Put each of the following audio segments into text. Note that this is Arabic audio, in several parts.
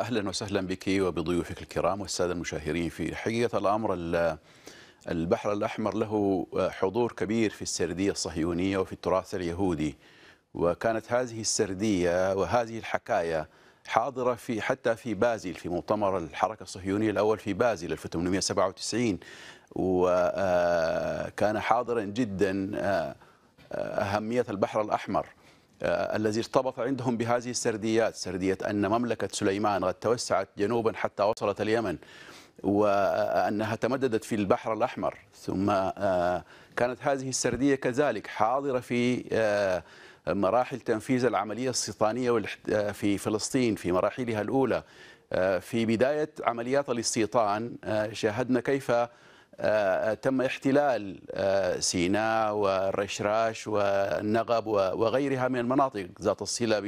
اهلا وسهلا بك وبضيوفك الكرام والساده المشاهدين في حقيقه الامر البحر الاحمر له حضور كبير في السرديه الصهيونيه وفي التراث اليهودي وكانت هذه السرديه وهذه الحكايه حاضره في حتى في بازل في مؤتمر الحركه الصهيونيه الاول في بازل 1897 وكان حاضرا جدا آه، آه، اهميه البحر الاحمر آه، الذي ارتبط عندهم بهذه السرديات سردية أن مملكة سليمان قد توسعت جنوبا حتى وصلت اليمن وأنها تمددت في البحر الأحمر ثم آه، كانت هذه السردية كذلك حاضرة في آه، مراحل تنفيذ العملية السيطانية في فلسطين في مراحلها الأولى في بداية عمليات الاستيطان شاهدنا كيف آه، تم احتلال آه، سيناء والرشراش والنغب وغيرها من المناطق ذات الصلة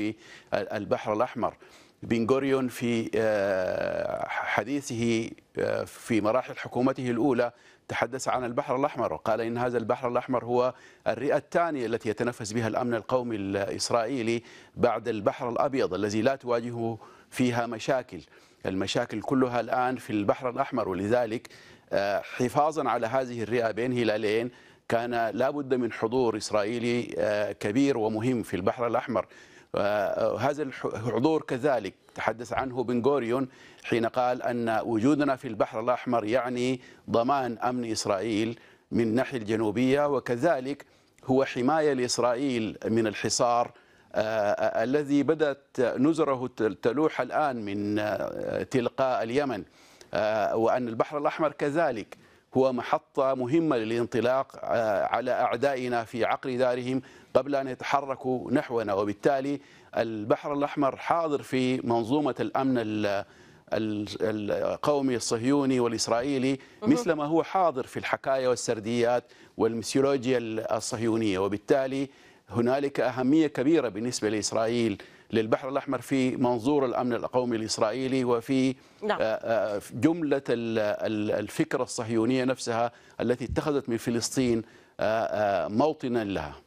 بالبحر الأحمر بنغوريون في آه، حديثه آه، في مراحل حكومته الأولى تحدث عن البحر الأحمر وقال إن هذا البحر الأحمر هو الرئة الثانية التي يتنفس بها الأمن القومي الإسرائيلي بعد البحر الأبيض الذي لا تواجهه فيها مشاكل المشاكل كلها الآن في البحر الأحمر ولذلك آه، حفاظا على هذه الرئة بين هلالين كان لابد من حضور إسرائيلي كبير ومهم في البحر الأحمر هذا الحضور كذلك تحدث عنه بن غوريون حين قال أن وجودنا في البحر الأحمر يعني ضمان أمن إسرائيل من الناحية الجنوبية وكذلك هو حماية لإسرائيل من الحصار آه، آه، الذي بدأت نزره تلوح الآن من آه، تلقاء اليمن وأن البحر الأحمر كذلك هو محطة مهمة للانطلاق آه، على أعدائنا في عقر دارهم قبل أن يتحركوا نحونا وبالتالي البحر الأحمر حاضر في منظومة الأمن القومي الصهيوني والإسرائيلي مثل ما هو حاضر في الحكاية والسرديات والميسيولوجيا الصهيونية وبالتالي هنالك أهمية كبيرة بالنسبة لإسرائيل للبحر الأحمر في منظور الأمن القومي الإسرائيلي وفي نعم. آه، آه، جملة الفكرة الصهيونية نفسها التي اتخذت من فلسطين آه، موطنا لها